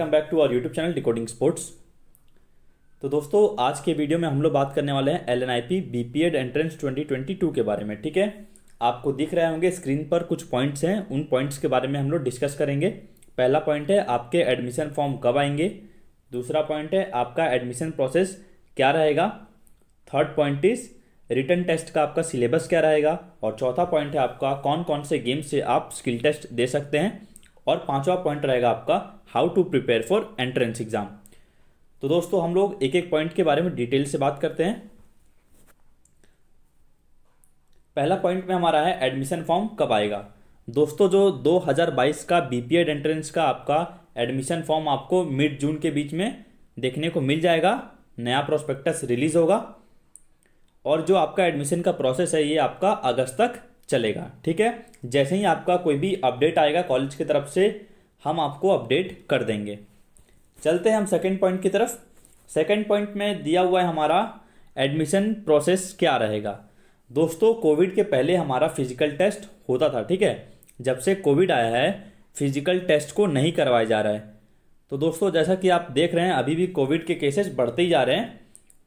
welcome back to our YouTube channel decoding sports तो दोस्तों आज के वीडियो में हम लोग बात करने वाले हैं L N I P B P Ed entrance twenty twenty two के बारे में ठीक है आपको दिख रहे होंगे स्क्रीन पर कुछ पॉइंट्स हैं उन पॉइंट्स के बारे में हम लोग डिस्कस करेंगे पहला पॉइंट है आपके एडमिशन फॉर्म कब आएंगे दूसरा पॉइंट है आपका एडमिशन प्रोसेस क्या रहेगा third point is written test का आपका सिलेबस क्या रहेगा और चौथा पॉइंट है आपका कौन कौन से गेम्स से आप स्किल टेस्ट दे सकते हैं और पांचवा पॉइंट रहेगा आपका how to prepare for entrance exam तो दोस्तों हम लोग एक एक पॉइंट के बारे में डिटेल से बात करते हैं पहला पॉइंट में हमारा है एडमिशन फॉर्म कब आएगा दोस्तों जो 2022 का बीपीएड एंट्रेंस का आपका एडमिशन फॉर्म आपको मिड जून के बीच में देखने को मिल जाएगा नया प्रोस्पेक्टस रिलीज होगा और जो आपका एडमिशन का प्रोसेस है ये आपका अगस्त तक चलेगा ठीक है जैसे ही आपका कोई भी अपडेट आएगा कॉलेज की तरफ से हम आपको अपडेट कर देंगे चलते हैं हम सेकेंड पॉइंट की तरफ सेकेंड पॉइंट में दिया हुआ है हमारा एडमिशन प्रोसेस क्या रहेगा दोस्तों कोविड के पहले हमारा फिजिकल टेस्ट होता था ठीक है जब से कोविड आया है फिजिकल टेस्ट को नहीं करवाया जा रहा है तो दोस्तों जैसा कि आप देख रहे हैं अभी भी कोविड के केसेस बढ़ते ही जा रहे हैं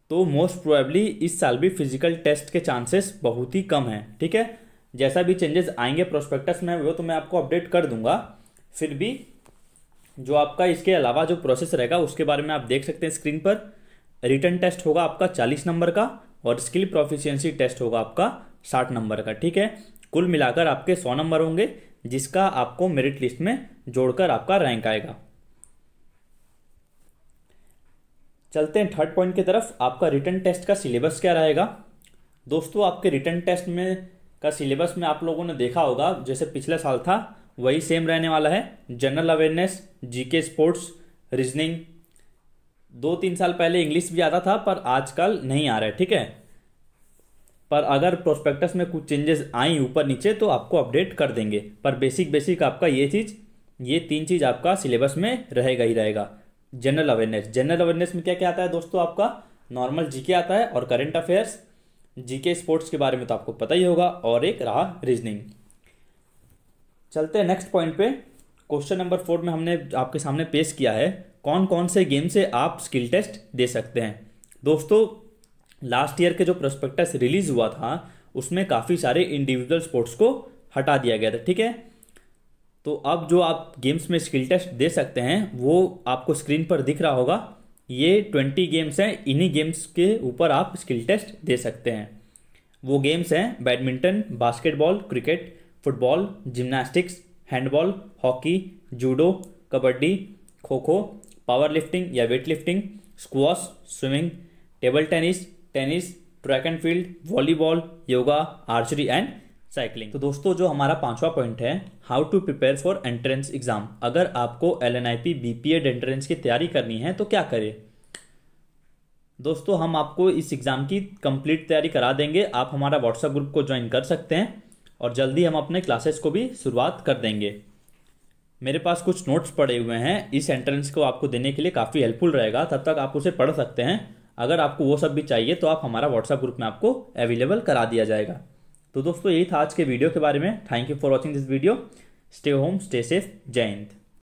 तो मोस्ट प्रोबेबली इस साल भी फिजिकल टेस्ट के चांसेस बहुत ही कम हैं ठीक है जैसा भी चेंजेस आएंगे प्रोस्पेक्टस में वो तो मैं आपको अपडेट कर दूंगा फिर भी जो आपका इसके अलावा जो प्रोसेस रहेगा उसके बारे में आप देख सकते हैं स्क्रीन पर रिटर्न टेस्ट होगा आपका चालीस नंबर का और स्किल प्रोफिशियंसी टेस्ट होगा आपका साठ नंबर का ठीक है कुल मिलाकर आपके सौ नंबर होंगे जिसका आपको मेरिट लिस्ट में जोड़कर आपका रैंक आएगा चलते हैं थर्ड पॉइंट की तरफ आपका रिटर्न टेस्ट का सिलेबस क्या रहेगा दोस्तों आपके रिटर्न टेस्ट में का सिलेबस में आप लोगों ने देखा होगा जैसे पिछले साल था वही सेम रहने वाला है general awareness GK sports reasoning दो तीन साल पहले इंग्लिश भी आता था पर आजकल नहीं आ रहा है ठीक है पर अगर प्रोस्पेक्टस में कुछ चेंजेस आई ऊपर नीचे तो आपको अपडेट कर देंगे पर बेसिक बेसिक आपका ये चीज़ ये तीन चीज़ आपका सिलेबस में रहेगा ही रहेगा जनरल अवेयरनेस जनरल अवेयरनेस में क्या क्या आता है दोस्तों आपका नॉर्मल जीके आता है और करंट अफेयर्स जीके स्पोर्ट्स के बारे में तो आपको पता ही होगा और एक रहा रीजनिंग चलते हैं नेक्स्ट पॉइंट पे क्वेश्चन नंबर फोर में हमने आपके सामने पेश किया है कौन कौन से गेम से आप स्किल टेस्ट दे सकते हैं दोस्तों लास्ट ईयर के जो प्रोस्पेक्टस रिलीज हुआ था उसमें काफ़ी सारे इंडिविजुअल स्पोर्ट्स को हटा दिया गया था ठीक है तो अब जो आप गेम्स में स्किल टेस्ट दे सकते हैं वो आपको स्क्रीन पर दिख रहा होगा ये ट्वेंटी गेम्स हैं इन्हीं गेम्स के ऊपर आप स्किल टेस्ट दे सकते हैं वो गेम्स हैं badminton basketball cricket football gymnastics handball hockey judo kabaddi kho kho power lifting या weight lifting squash swimming table tennis tennis track and field volleyball yoga archery and cycling तो दोस्तों जो हमारा पांचवा पॉइंट है how to prepare for entrance exam अगर आपको L N I P B P Ed entrance की तैयारी करनी है तो क्या करें दोस्तों हम आपको इस एग्ज़ाम की कंप्लीट तैयारी करा देंगे आप हमारा व्हाट्सएप ग्रुप को ज्वाइन कर सकते हैं और जल्दी हम अपने क्लासेस को भी शुरुआत कर देंगे मेरे पास कुछ नोट्स पड़े हुए हैं इस एंट्रेंस को आपको देने के लिए काफ़ी हेल्पफुल रहेगा तब तक आप उसे पढ़ सकते हैं अगर आपको वो सब भी चाहिए तो आप हमारा व्हाट्सएप ग्रुप में आपको अवेलेबल करा दिया जाएगा तो दोस्तों यही था आज के वीडियो के बारे में thank you for watching this video stay home stay safe Jai Hind